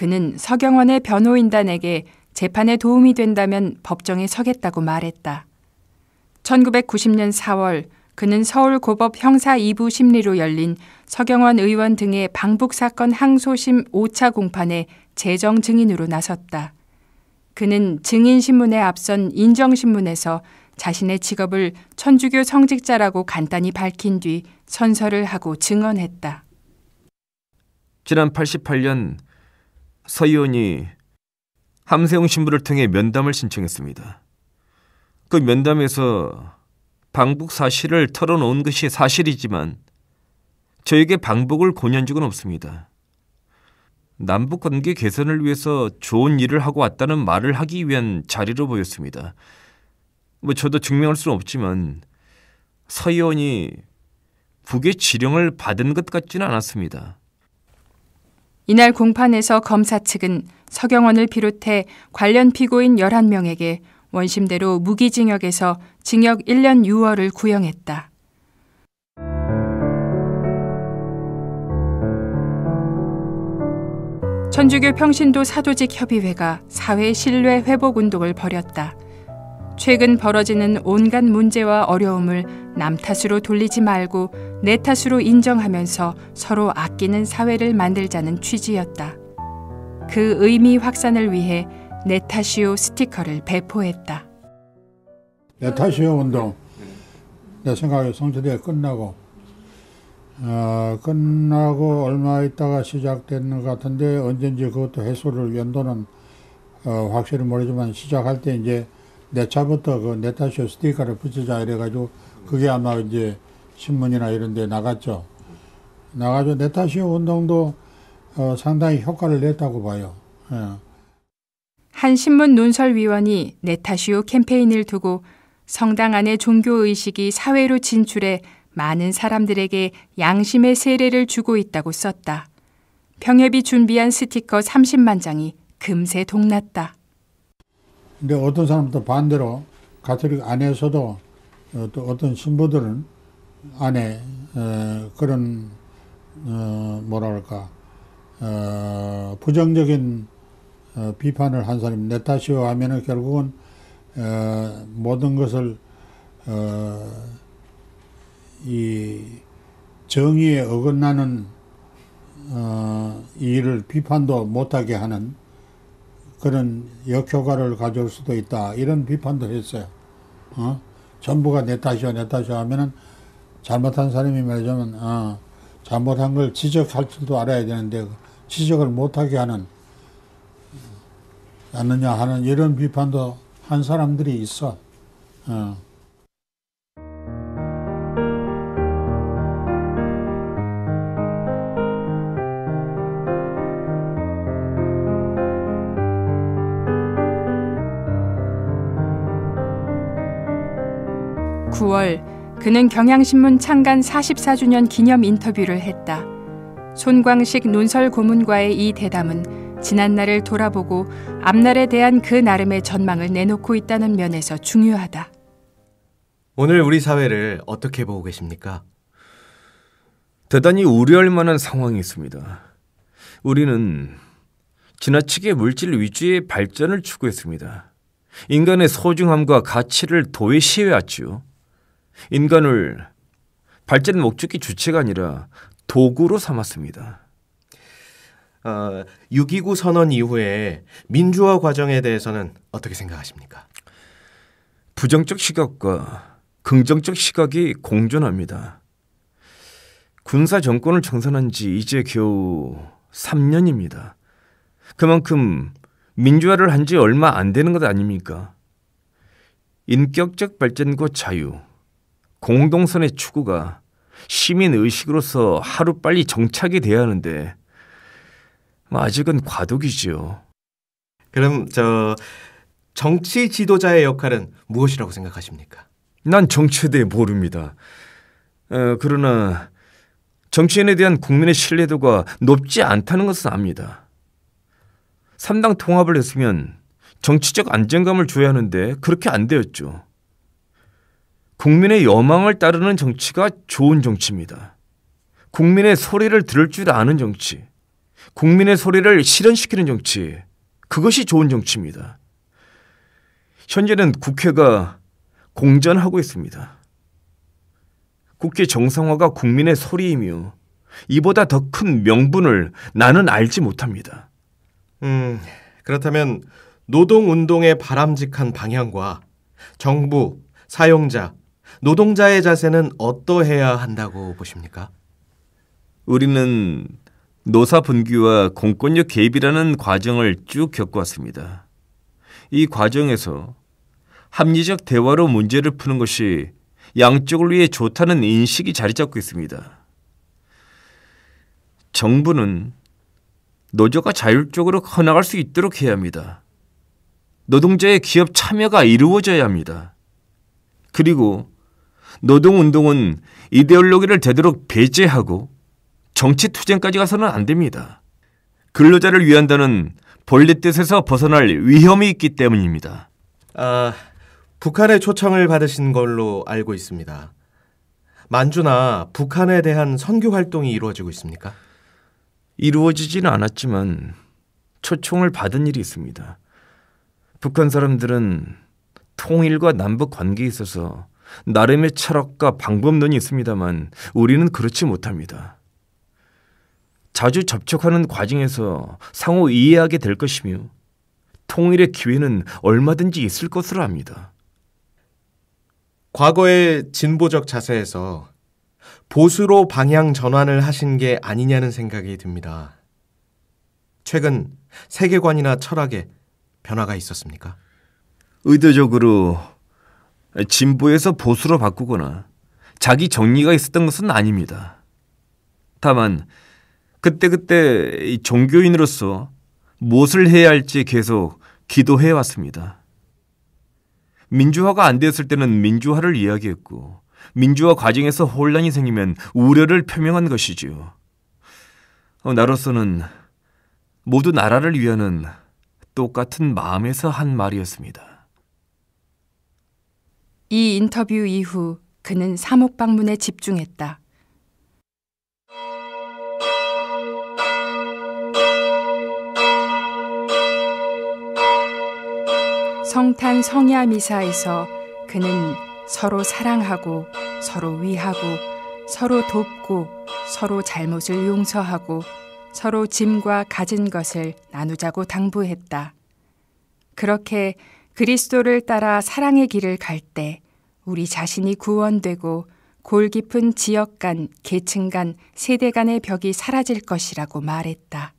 그는 서경원의 변호인단에게 재판에 도움이 된다면 법정에 서겠다고 말했다. 1990년 4월 그는 서울고법 형사 2부 심리로 열린 서경원 의원 등의 방북 사건 항소심 5차 공판에 재정 증인으로 나섰다. 그는 증인 신문에 앞선 인정 신문에서 자신의 직업을 천주교 성직자라고 간단히 밝힌 뒤 선서를 하고 증언했다. 지난 88년 서 의원이 함세웅 신부를 통해 면담을 신청했습니다. 그 면담에서 방북 사실을 털어놓은 것이 사실이지만 저에게 방북을 권유 적은 없습니다. 남북 관계 개선을 위해서 좋은 일을 하고 왔다는 말을 하기 위한 자리로 보였습니다. 뭐 저도 증명할 수는 없지만 서 의원이 북의 지령을 받은 것 같지는 않았습니다. 이날 공판에서 검사 측은 서경원을 비롯해 관련 피고인 11명에게 원심대로 무기징역에서 징역 1년 6월을 구형했다. 천주교 평신도 사도직 협의회가 사회 신뢰 회복 운동을 벌였다. 최근 벌어지는 온갖 문제와 어려움을 남 탓으로 돌리지 말고 내 탓으로 인정하면서 서로 아끼는 사회를 만들자는 취지였다. 그 의미 확산을 위해 내 탓이요 스티커를 배포했다. 내 탓이요 운동. 내 생각에 성지대 끝나고 어, 끝나고 얼마 있다가 시작된 것 같은데 언젠지 그것도 해소를 연도는 어, 확실히 모르지만 시작할 때 이제 내 차부터 그 네타쇼 스티커를 붙이자 이래가지고 그게 아마 이제 신문이나 이런 데 나갔죠. 나가서 네타쇼 운동도 어, 상당히 효과를 냈다고 봐요. 예. 한 신문 논설위원이 네타쇼 캠페인을 두고 성당 안의 종교의식이 사회로 진출해 많은 사람들에게 양심의 세례를 주고 있다고 썼다. 병협이 준비한 스티커 30만 장이 금세 동났다. 근데 어떤 사람도 반대로 가톨릭 안에서도 어, 또 어떤 신부들은 안에 어, 그런 어, 뭐랄까 부정적인 비판을 한 사람이 네타시오 하면은 결국은 모든 것을 이 정의에 어긋나는 어, 일을 비판도 못하게 하는 그런 역효과를 가져올 수도 있다. 이런 비판도 했어요. 어? 전부가 내 탓이야, 내 탓이야 하면은 잘못한 사람이 말하자면, 어, 잘못한 걸 지적할 줄도 알아야 되는데, 지적을 못하게 하는, 음, 않느냐 하는 이런 비판도 한 사람들이 있어. 어. 9월 그는 경향신문 창간 44주년 기념 인터뷰를 했다. 손광식 논설 고문과의 이 대담은 지난날을 돌아보고 앞날에 대한 그 나름의 전망을 내놓고 있다는 면에서 중요하다. 오늘 우리 사회를 어떻게 보고 계십니까? 대단히 우려할 만한 상황이 있습니다. 우리는 지나치게 물질 위주의 발전을 추구했습니다. 인간의 소중함과 가치를 도외시해왔지요. 인간을 발전목적의 주체가 아니라 도구로 삼았습니다. 어, 6.29 선언 이후에 민주화 과정에 대해서는 어떻게 생각하십니까? 부정적 시각과 긍정적 시각이 공존합니다. 군사 정권을 청산한 지 이제 겨우 3년입니다. 그만큼 민주화를 한 지 얼마 안 되는 것 아닙니까? 인격적 발전과 자유, 공동선의 추구가 시민 의식으로서 하루빨리 정착이 돼야 하는데 뭐 아직은 과도기지요. 그럼 저 정치 지도자의 역할은 무엇이라고 생각하십니까? 난 정치에 대해 모릅니다. 어, 그러나 정치인에 대한 국민의 신뢰도가 높지 않다는 것은 압니다. 3당 통합을 했으면 정치적 안정감을 줘야 하는데 그렇게 안 되었죠. 국민의 여망을 따르는 정치가 좋은 정치입니다. 국민의 소리를 들을 줄 아는 정치, 국민의 소리를 실현시키는 정치, 그것이 좋은 정치입니다. 현재는 국회가 공전하고 있습니다. 국회 정상화가 국민의 소리이며 이보다 더 큰 명분을 나는 알지 못합니다. 음, 그렇다면 노동운동의 바람직한 방향과 정부, 사용자, 노동자의 자세는 어떠해야 한다고 보십니까? 우리는 노사 분규와 공권력 개입이라는 과정을 쭉 겪어왔습니다. 이 과정에서 합리적 대화로 문제를 푸는 것이 양쪽을 위해 좋다는 인식이 자리 잡고 있습니다. 정부는 노조가 자율적으로 커나갈 수 있도록 해야 합니다. 노동자의 기업 참여가 이루어져야 합니다. 그리고 노동운동은 이데올로기를 되도록 배제하고 정치 투쟁까지 가서는 안 됩니다. 근로자를 위한다는 본래 뜻에서 벗어날 위험이 있기 때문입니다. 아, 북한의 초청을 받으신 걸로 알고 있습니다. 만주나 북한에 대한 선교 활동이 이루어지고 있습니까? 이루어지지는 않았지만 초청을 받은 일이 있습니다. 북한 사람들은 통일과 남북 관계에 있어서 나름의 철학과 방법론이 있습니다만 우리는 그렇지 못합니다. 자주 접촉하는 과정에서 상호 이해하게 될 것이며 통일의 기회는 얼마든지 있을 것으로 압니다. 과거의 진보적 자세에서 보수로 방향 전환을 하신 게 아니냐는 생각이 듭니다. 최근 세계관이나 철학에 변화가 있었습니까? 의도적으로 진보에서 보수로 바꾸거나 자기 정리가 있었던 것은 아닙니다. 다만 그때그때 종교인으로서 무엇을 해야 할지 계속 기도해 왔습니다. 민주화가 안 되었을 때는 민주화를 이야기했고 민주화 과정에서 혼란이 생기면 우려를 표명한 것이지요. 어, 나로서는 모두 나라를 위하는 똑같은 마음에서 한 말이었습니다. 이 인터뷰 이후 그는 사목 방문에 집중했다. 성탄 성야 미사에서 그는 서로 사랑하고 서로 위하고 서로 돕고 서로 잘못을 용서하고 서로 짐과 가진 것을 나누자고 당부했다. 그렇게 그리스도를 따라 사랑의 길을 갈 때 우리 자신이 구원되고 골 깊은 지역 간, 계층 간, 세대 간의 벽이 사라질 것이라고 말했다.